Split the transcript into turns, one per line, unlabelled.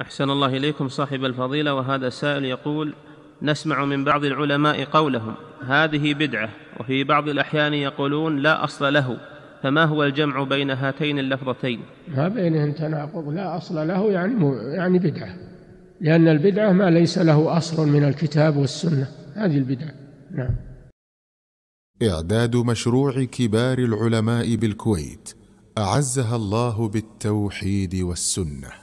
احسن الله اليكم صاحب الفضيله وهذا السائل يقول نسمع من بعض العلماء قولهم هذه بدعه وفي بعض الاحيان يقولون لا اصل له فما هو الجمع بين هاتين اللفظتين
ما بينهم تناقض لا اصل
له يعني يعني بدعه لان البدعه ما ليس له اصل من الكتاب والسنه هذه البدعه نعم
اعداد مشروع كبار العلماء بالكويت اعزها الله بالتوحيد والسنه